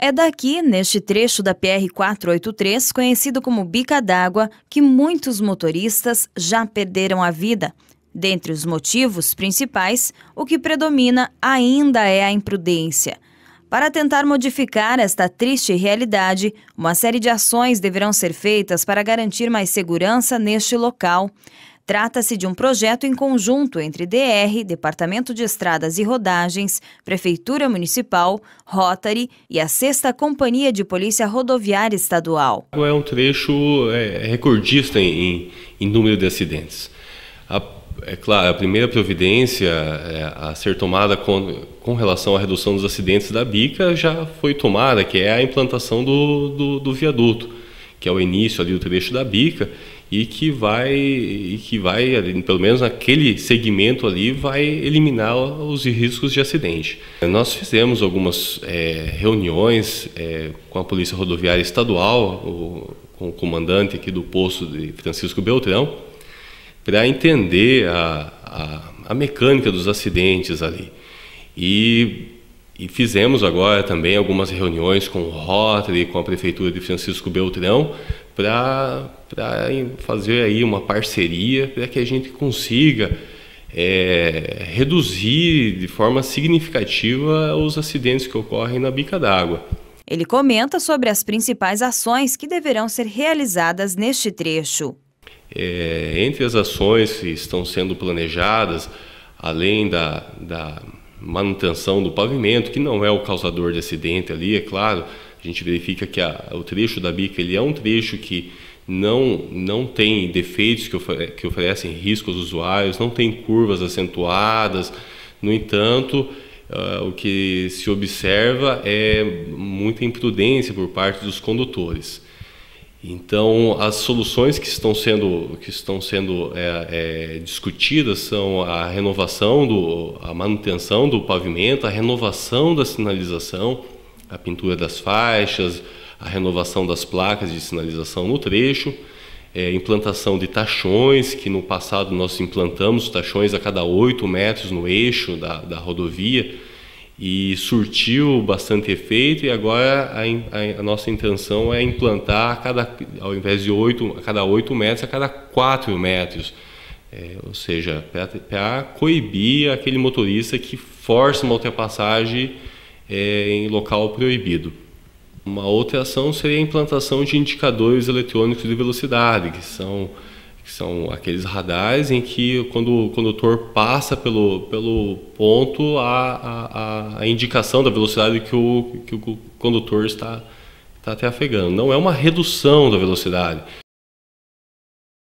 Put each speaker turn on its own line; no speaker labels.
É daqui, neste trecho da PR-483, conhecido como Bica d'Água, que muitos motoristas já perderam a vida. Dentre os motivos principais, o que predomina ainda é a imprudência. Para tentar modificar esta triste realidade, uma série de ações deverão ser feitas para garantir mais segurança neste local. Trata-se de um projeto em conjunto entre DR, Departamento de Estradas e Rodagens, Prefeitura Municipal, Rotary e a Sexta Companhia de Polícia Rodoviária Estadual.
É um trecho é, recordista em, em, número de acidentes. A, é claro, a primeira providência é, a ser tomada com, com, relação à redução dos acidentes da bica já foi tomada, que é a implantação do, do, do viaduto, que é o início ali do trecho da bica e que vai e que vai pelo menos naquele segmento ali vai eliminar os riscos de acidente nós fizemos algumas é, reuniões é, com a polícia rodoviária estadual o, com o comandante aqui do posto de Francisco Beltrão para entender a, a, a, mecânica dos acidentes ali e, e fizemos agora também algumas reuniões com o Rotary, com a Prefeitura de Francisco Beltrão, para fazer aí uma parceria para que a gente consiga é, reduzir de forma significativa os acidentes que ocorrem na bica d'água.
Ele comenta sobre as principais ações que deverão ser realizadas neste trecho.
É, entre as ações que estão sendo planejadas, além da, da manutenção do pavimento, que não é o causador de acidente ali, é claro, a gente verifica que a, o trecho da bica ele é um trecho que não, não tem defeitos que, ofere, que oferecem risco aos usuários, não tem curvas acentuadas. No entanto, uh, o que se observa é muita imprudência por parte dos condutores. Então, as soluções que estão sendo, que estão sendo é, é, discutidas são a renovação, do, a manutenção do pavimento, a renovação da sinalização, a pintura das faixas, a renovação das placas de sinalização no trecho, é, implantação de tachões, que no passado nós implantamos tachões a cada 8 metros no eixo da, da rodovia, e surtiu bastante efeito, e agora a, a, a, nossa intenção é implantar, a cada, ao invés de 8, a cada 8 metros, a cada 4 metros. É, ou seja, para coibir aquele motorista que força uma ultrapassagem é, em local proibido. Uma outra ação seria a implantação de indicadores eletrônicos de velocidade, que são, que são aqueles radares em que, quando o condutor passa pelo, pelo ponto, há a, a, indicação da velocidade que o,
que o condutor está, está trafegando. Não é uma redução da velocidade.